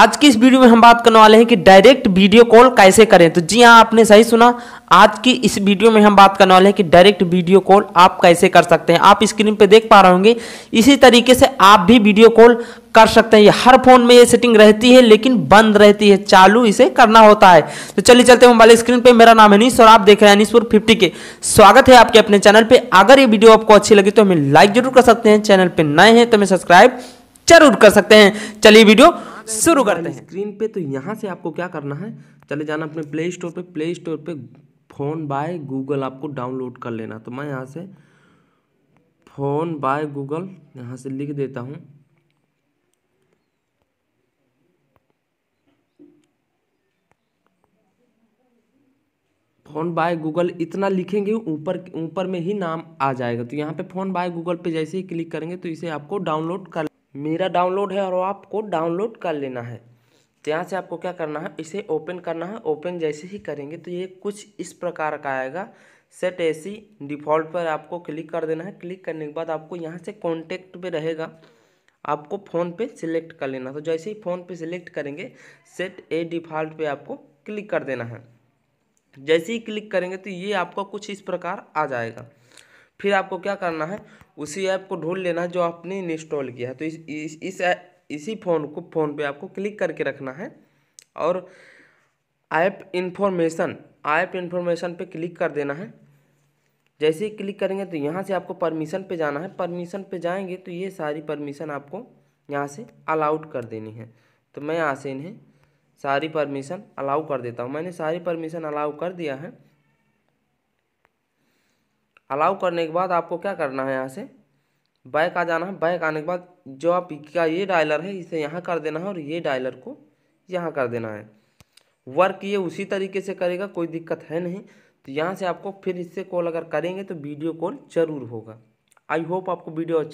आज की इस वीडियो में हम बात करने वाले हैं कि डायरेक्ट वीडियो कॉल कैसे करें तो जी हाँ आपने सही सुना आज की इस वीडियो में हम बात करने वाले हैं कि डायरेक्ट वीडियो कॉल आप कैसे कर सकते हैं आप स्क्रीन पे देख पा रहे होंगे इसी तरीके से आप भी वीडियो कॉल कर सकते हैं हर फोन में ये सेटिंग रहती है लेकिन बंद रहती है चालू इसे करना होता है तो चलिए चलते हैं मोबाइल स्क्रीन पे मेरा नाम है अनिश और आप देख रहे हैं अनिशपुर फिफ्टी के स्वागत है आपके अपने चैनल पर अगर ये वीडियो आपको अच्छी लगी तो हमें लाइक जरूर कर सकते हैं चैनल पर नए हैं तो हमें सब्सक्राइब जरूर कर सकते हैं चलिए वीडियो तो शुरू करते हैं स्क्रीन पे तो यहाँ से आपको क्या करना है चले जाना अपने प्ले स्टोर पे प्ले स्टोर पे फ़ोन बाय गूगल आपको डाउनलोड कर लेना तो मैं यहाँ से फ़ोन बाय गूगल यहाँ से लिख देता हूँ फ़ोन बाय गूगल इतना लिखेंगे ऊपर ऊपर में ही नाम आ जाएगा तो यहाँ पे फ़ोन बाय गूगल पे जैसे ही क्लिक करेंगे तो इसे आपको डाउनलोड कर मेरा डाउनलोड है और आपको डाउनलोड कर लेना है तो यहाँ से आपको क्या करना है इसे ओपन करना है ओपन जैसे ही करेंगे तो ये कुछ इस प्रकार का आएगा सेट एसी डिफ़ॉल्ट पर आपको क्लिक कर देना है क्लिक करने के बाद आपको यहाँ से कॉन्टेक्ट पे रहेगा आपको फ़ोन पे सिलेक्ट कर लेना तो जैसे ही फ़ोन पे सिलेक्ट करेंगे सेट ए डिफ़ॉल्ट पे आपको क्लिक कर देना है जैसे ही क्लिक करेंगे तो ये आपका कुछ इस प्रकार आ जाएगा फिर आपको क्या करना है उसी ऐप को ढूंढ लेना है जो आपने इंस्टॉल किया है तो इस इस, इस इसी फ़ोन को फ़ोन पे आपको क्लिक करके रखना है और ऐप इन्फॉर्मेशन ऐप इन्फॉर्मेशन पे क्लिक कर देना है जैसे ही क्लिक करेंगे तो यहाँ से आपको परमिशन पे जाना है परमिशन पे जाएंगे तो ये सारी परमिशन आपको यहाँ से अलाउड कर देनी है तो मैं यहाँ से इन्हें सारी परमिशन अलाउ कर देता हूँ मैंने सारी परमिशन अलाउ कर दिया है अलाउ करने के बाद आपको क्या करना है यहाँ से बैक आ जाना है बैक आने के बाद जो आप का ये डायलर है इसे यहाँ कर देना है और ये डायलर को यहाँ कर देना है वर्क ये उसी तरीके से करेगा कोई दिक्कत है नहीं तो यहाँ से आपको फिर इससे कॉल अगर करेंगे तो वीडियो कॉल जरूर होगा आई होप आपको वीडियो अच्छी